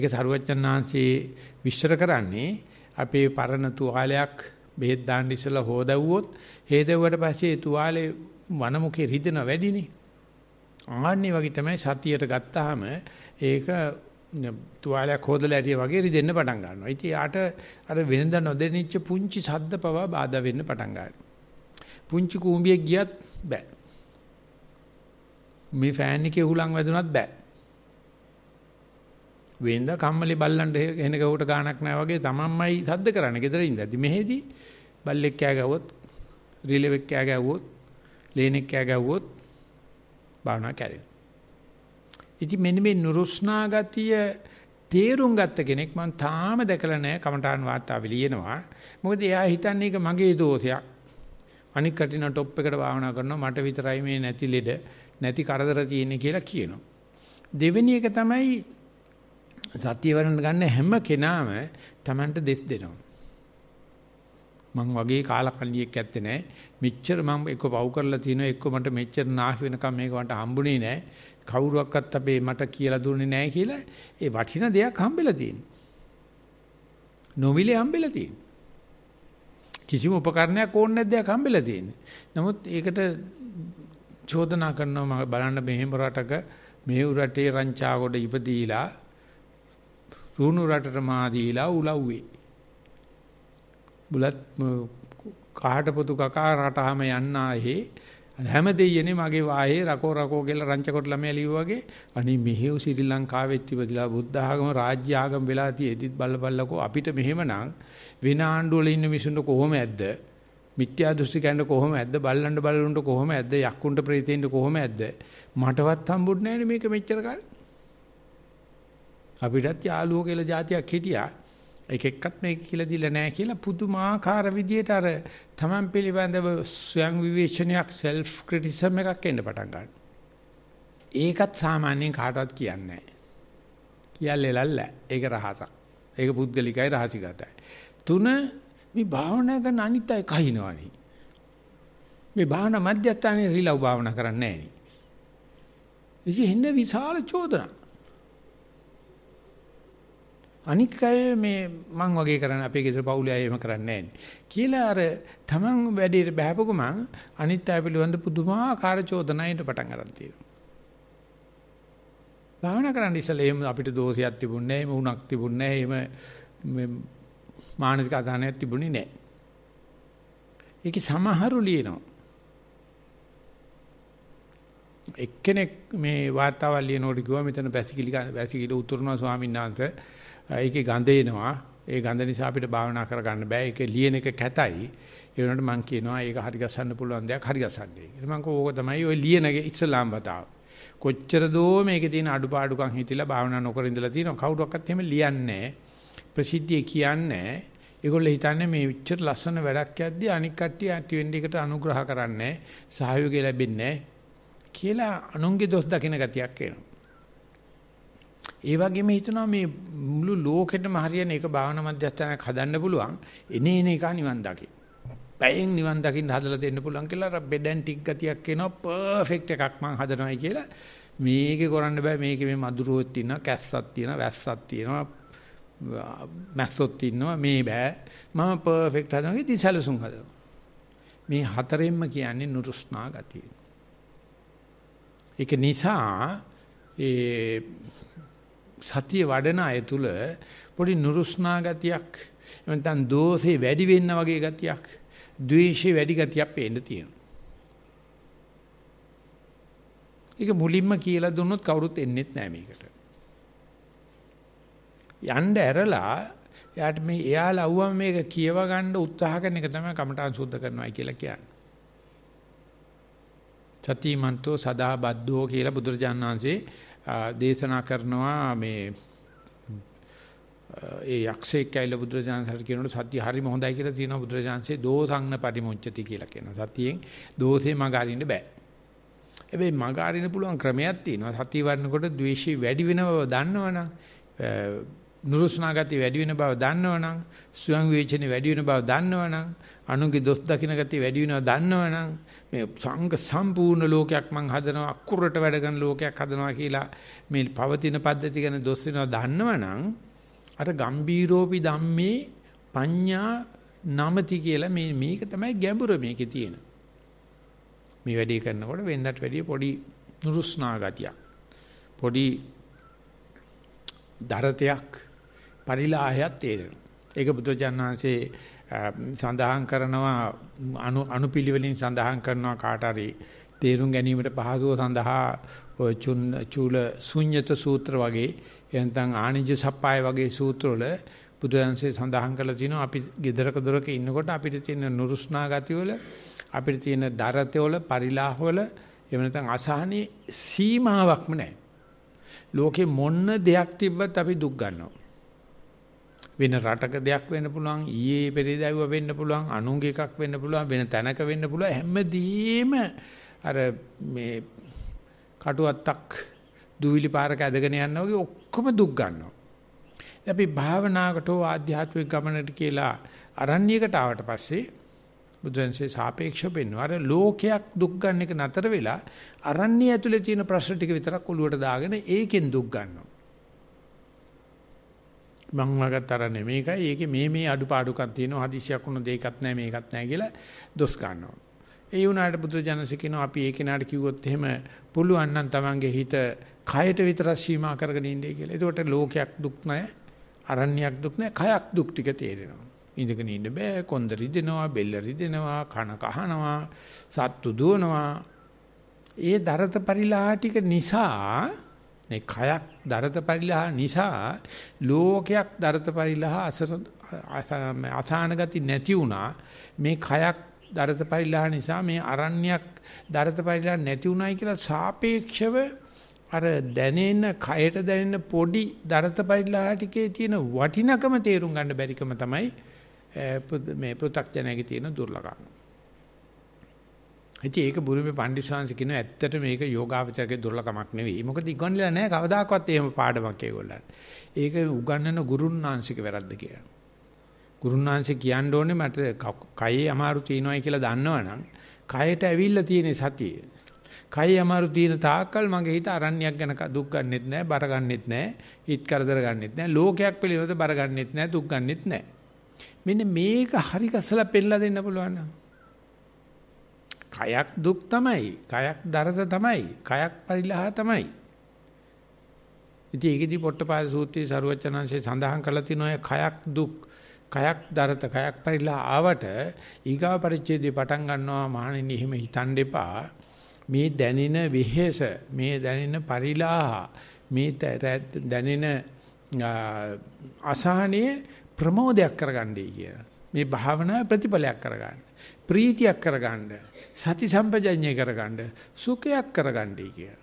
ඒක සරුවච්චන් ආංශේ විශ්ර කරන්නේ අපේ පරණ තුවාලයක් බෙහෙත් දාන්න ඉස්සලා හොදවුවොත් හේදවුවට පස්සේ තුවාලේ වනමුකේ රිදෙන වැඩිනේ. ආන්නේ වගේ තමයි සතියට ගත්තාම ඒක තුවාලයක් හොදලා ඇරිය වගේ රිදෙන්න පටන් ගන්නවා. ඉතින් යාට අර වෙනද නොදෙනිච්ච පුංචි සද්ද පවා බාධා වෙන්න පටන් ගන්නවා. පුංචි කූඹියක් ගියත් බෑ. මේ ෆෑන් එකේ හුලං වැදුනත් බෑ. වෙනද කම්මලේ බල්ලන්ට හෙන ගහුවට ගාණක් නැහැ වගේ තමන්මයි සද්ද කරන්නේ gedara ඉඳද්දි මෙහෙදි බල්ලෙක් කෑ ගැව්වොත් රීලෙව් එක කෑ ගැව්වොත් ලේනෙක් කෑ ගැව්වොත් භාවනා කැරේ. ඉතින් මෙන්න මේ නුරුස්නා ගතිය තේරුම් ගත්ත කෙනෙක් මම තාම දැකලා නැහැ කමඨාන් වාතාව ලියනවා. මොකද එයා හිතන්නේ ඒක මගේ දෝෂයක්. අනික් කටින টොප් එකට භාවනා කරනවා මට විතරයි මේ නැති ලෙඩ නැති කරදර තියෙන්නේ කියලා කියනවා. දෙවෙනි එක තමයි සතිය වරණ ගන්න හැම කෙනාම Tamanට දෙස් දෙනවා. මං වගේ කාලකන්ණියෙක් ඇත්තේ නැහැ. මෙච්චර මම එක්ක පව් කරලා තිනවා එක්ක මට මෙච්චර නාහි වෙනකම් මේක මට හම්බුනේ නැහැ. කවුරුවක්වත් අපේ මට කියලා දුන්නේ නැහැ කියලා ඒ වටින දෙයක් හම්බෙලා තියෙනවා. නොමිලේ හම්බෙලා තියෙනවා. කිසිම උපකරණයක් ඕනේ නැද්ද දෙයක් හම්බෙලා තියෙන්නේ. නමුත් ඒකට චෝදනා කරනවා බලන්න මෙහෙම රටක මේ රටේ රංචාගොඩ ඉපදීලා රුණු රටට මා දීලා උලව්වේ. බුලත් කහට පුතු කකා රටාම යන්නාහි හැම දෙයනේ මගේ වායේ රකෝ රකෝ කියලා රංචකොට ළමයා ලිව්වා වගේ අනේ මෙහෙව ශ්‍රී ලංකාවෙත් ඉපදිලා බුද්ධ ආගම රාජ්‍ය ආගම වෙලා තියෙද්දිත් බල්ලපල්ලකෝ අපිට මෙහෙමනම් වෙන ආණ්ඩුවල ඉන්න මිනිසුන්ට කොහොම ඇද්ද මිත්‍යා දෘෂ්ටිකයන්ට කොහොම ඇද්ද බල්ලන්ට බල්ලුන්ට කොහොම ඇද්ද යක්කුන්ට ප්‍රේතෙන්ට කොහොම ඇද්ද මටවත් හම්බුනේ නැහැනේ මේක මෙච්චර කාලේ අපිටත් යාළුවෝ කියලා જાතියක් හිටියා. එක එක්කත් මේක කියලා දීලා නැහැ කියලා පුදුමාකාර විදියට අර තමන් පිළිබඳව ස්වයං විවේචනයක් self criticism එකක් එන්න පටන් ගන්නවා. ඒකත් සාමාන්‍යයෙන් කාටවත් කියන්නේ නැහැ. කියන්නේ ලල්ල. ඒක රහසක්. ඒක පුද්ගලිකයි රහසිගතයි. තුන මේ භාවනා කරන අනිත් අය කහිනවනේ. මේ භාවනා මධ්‍යස්ථානයේ රිලව් භාවනා කරන්නේ නැහැ නේ. ඉතින් එන්නේ විශාල චෝදනක්. අනික් අය මේ මං වගේ කරන්නේ අපේ ගෙදර පවුලේ අය එහෙම කරන්නේ කියලා අර තමන් වැඩේට බහැපොකම අනිත් අය පිළිබඳ පුදුමාකාර චෝදනායකට පටන් ගන්න තියෙනවා. භාවනා කරන්න ඉස්සෙල්ලා එහෙම අපිට දෝෂයක් තිබුණේ නැහැ, එහෙම උණක් තිබුණේ නැහැ, එහෙම මානසික අසහනයක් තිබුණේ නැහැ. ඒක සමහරු ලියනවා. එක්කෙනෙක් මේ වார்த்தාවල් ලියනකොට කිව්වා මෙතන වැසිකිලි වැසිකිලි උතුරනවා ස්වාමීන් වහන්සේ ඒකේ ගඳ එනවා. ඒ ගඳ නිසා අපිට භාවනා කරගන්න බෑ. ඒකේ ලියන එක කැතයි. ඒ වුණාට මම කියනවා ඒක හරි ගස්සන්න පුළුවන් දෙයක් හරි ගස්සන්නේ කියලා. මම කෝ ඕක තමයි ওই ලියනගේ ඉස්ලාම් වතාව. කොච්චර දෝ මේකේ තියෙන අඩුපාඩුකම් හිතිලා භාවනා නොකර ඉඳලා තියෙනවා. කවුරුවක්වත් එහෙම ලියන්නේ ප්‍රසිද්ධිය කියන්නේ ඒගොල්ලෝ හිතන්නේ මේ විච්චර ලස්සන වැඩක් යද්දී අනික් කට්ටිය 20 එකට අනුග්‍රහ කරන්නේ සහයෝගය ලැබෙන්නේ කියලා අනුන්ගේ දොස් දකින ගතියක් එනවා. ඒ වගේම හිතනවා මේ මුළු ලෝකෙටම හරියන එක භාවනා මධ්‍යස්ථානයක් හදන්න පුළුවන්. එනේ එන එක නිවන් දකි. පැයෙන් නිවන් දකින්න හදලා දෙන්න පුළුවන් කියලා අර බෙඩන් ටික් ගතියක් එනවා පර්ෆෙක්ට් එකක් මං හදනවායි කියලා. මේකේ කරන්න බෑ මේකේ මේ මදුරුවොත් ඉන්නවා කැස්සක් තියෙනවා වැස්සක් තියෙනවා මැස්සොත් ඉන්නවා මේ බෑ මම පර්ෆෙක්ට් හදනවා ඉතින් සැලසුම් හදනවා මේ හතරෙන්ම කියන්නේ නුරුස්නා ගතිය ඒක නිසා ඒ සතිය වඩන අය තුල පොඩි නුරුස්නා ගතියක් නැත්නම් දෝෂේ වැඩි වෙන්න වගේ ගතියක් ද්වේෂේ වැඩි ගතියක් පේන්න තියෙනවා. ඒක මුලින්ම කියලා දුන්නොත් කවුරුත් එන්නේත් නෑ මේකට. යන්න ඇරලා යාට මේ එයා ලව්වම මේක කියව ගන්න උත්සාහ කරන එක තමයි කමඨාන් සුද්ධ කරනවායි කියලා කියන්නේ. සතිමන්තෝ සදා බද්ධෝ කියලා බුදුරජාණන් වහන්සේ දේශනා කරනවා මේ ඒ යක්ෂයෙක් ඇවිල්ලා බුදුරජාණන්සට කියනකොට සත්‍ය හරිම හොඳයි කියලා තියෙනවා බුදුරජාණන්සේ දෝසංන පරිමුච්චති කියලා කියනවා. සතියෙන් දෝෂේ මග අරින්න බෑ. හැබැයි මග අරින්න පුළුවන් ක්‍රමයක් තියෙනවා. සතිය වඩනකොට ද්වේෂය වැඩි වෙනව දන්නවනම් නුරුස්නා ගතිය වැඩි වෙන බව දන්නවනම් ස්වයං විවේචනේ වැඩි වෙන බව දන්නවනම් අනුන්ගේ දොස් දකින්න ගතිය වැඩි වෙනව දන්නවනම් මේ සංඝ සම්පූර්ණ ලෝකයක් මං හදනවා අකුරට වැඩ කරන ලෝකයක් හදනවා කියලා මේ පවතින පද්ධති ගැන දොස් වෙනව දන්නවනම් අර ගම්බීරෝපි ධම්මේ පඤ්ඤා නමති කියලා මේ මේක තමයි ගැඹුර මේකේ තියෙන මේ වැඩේ කරනකොට වෙනදට වැඩිය පොඩි නුරුස්නා ගතියක් පොඩි දරතයක් පරිලාහයක් තේරෙනවා. ඒක බුදුජානනාංශේ සඳහන් කරනවා අනු අනුපිළිවෙලින් සඳහන් කරනවා කාට හරි තේරුම් ගැනීමට පහසුව සඳහා ඔය චුන් චූල ශුන්්‍යත සූත්‍ර වගේ එහෙනම් ආනිජ සප්පාය වගේ සූත්‍රවල බුදුරජාන්සේ සඳහන් කරලා තිනවා අපි gedaraක දොරක ඉන්නකොට අපිට තියෙන නුරුස්නා ගතිවල අපිට තියෙන දරතවල පරිලාහවල එහෙම නැත්නම් අසහනේ සීමාවක්ම නැහැ. ලෝකේ මොන්න දෙයක් තිබ්බත් අපි දුක් ගන්නවා. වෙන රටක දෙයක් වෙන්න පුළුවන් ඊයේ පෙරේදා වෙන්න පුළුවන් අනුන්ගේ එකක් වෙන්න පුළුවන් වෙන තැනක වෙන්න පුළුවන් හැමදේම අර මේ කටුවත්තක් දුවිලි පාරක ඇදගෙන යනවා වගේ ඔක්කොම දුක් ගන්නවා. අපි භාවනාවකට ආධ්‍යාත්මික ගමනට කියලා අරණ්‍යයකට ආවට පස්සේ බුදුන්සේ සාපේක්ෂව පෙන්වනවා අර ලෝකයක් දුක් ගන්න එක නතර වෙලා අරණ්‍ය ඇතුලේ තියෙන ප්‍රශ්න ටික විතරක් ඔලුවට දාගෙන ඒකෙන් දුක් ගන්නවා. මං වගත් අර නෙමෙයිකයි ඒකේ මේ මේ අඩුපාඩුකම් තියෙනවා හදිසියක් වුණ දෙයක්වත් නැහැ මේකත් නැහැ කියලා දොස් ගන්නවා. ඒ වුණාට බුදුජානස කියනවා අපි ඒ කෙනාට කිව්වොත් එහෙම පුළුවන් නම් තමන්ගේ හිත කයට විතරක් සීමා කරගෙන ඉන්නේ කියලා. එතකොට ලෝකයක් දුක් නැහැ, අරණ්‍යයක් දුක් නැහැ, කයක් දුක් ටික තේරෙනවා. ඉඳගෙන ඉන්න බෑ, කොන්ද රිදෙනවා, බෙල්ල රිදෙනවා, කන කහනවා, සත්තු දුවනවා. ඒ දරත පරිලාහ ටික නිසා මේ කයක් දරත පරිලහ නිසා ලෝකයක් දරත පරිලහ අසාන ගති නැති වුණා මේ කයක් දරත පරිලහ නිසා මේ අරණ්‍යයක් දරත පරිලහ නැති වුණයි කියලා සාපේක්ෂව අර දැනෙන කයට දැනෙන පොඩි දරත පරිලහ ටිකේ තියෙන වටිනකම තේරුම් ගන්න බැරිකම තමයි මේ පෘථග්ජනයේ තියෙන දුර්ලභකම ඉතින් ඒක බුරුමේ පඬිස්සංශ කියන ඇත්තට මේක යෝගාවචරගේ දුර්ලභමක් නෙවෙයි. මොකද ඉගන්ලා නැහැ කවදාකවත් එහෙම පාඩමක් ඒගොල්ලන්. ඒක උගන්වන ගුරුන්නාංශික වැරද්ද කියලා. ගුරුන්නාංශික කියන්න ඕනේ මට කයේ අමාරු තියෙනවායි කියලා දන්නවනම් කයට ඇවිල්ලා තියෙන සතිය. කයේ අමාරු තියෙන තාක්කල් මගේ හිත අරණ්‍යයක් ගැන දුක් ගන්නෙත් නැහැ, බර ගන්නෙත් නැහැ, හිත කරදර ගන්නෙත් නැහැ, ලෝකයක් පිළිබඳව බර ගන්නෙත් නැහැ, දුක් ගන්නෙත් නැහැ. මෙන්න මේක හරි ගසලා පෙන්නලා දෙන්න පුළුවන් නේද? කයක් දුක් තමයි. කයක් දරද තමයි. කයක් පරිලහ තමයි. ඉතින් ඒකෙදි පොට්ටපාද සූත්‍රයේ සරුවචනංශේ සඳහන් කරලා තියෙන ඔය කයක් දුක් කයක් දරත කයක් පරිලා ආවට ඊගාව පරිච්ඡේදයේ පටන් ගන්නවා මහණෙනි එහෙම හිතන්න එපා මේ දැනෙන විහෙස මේ දැනෙන පරිලාහ මේ දැනෙන අසහනීය ප්‍රමෝදයක් කරගන්නයි කියන මේ භාවනාවේ ප්‍රතිඵලයක් කරගන්න ප්‍රීතියක් කරගන්න සති සම්පජඤ්ඤය කරගන්න සුඛයක් කරගන්නයි කියලා.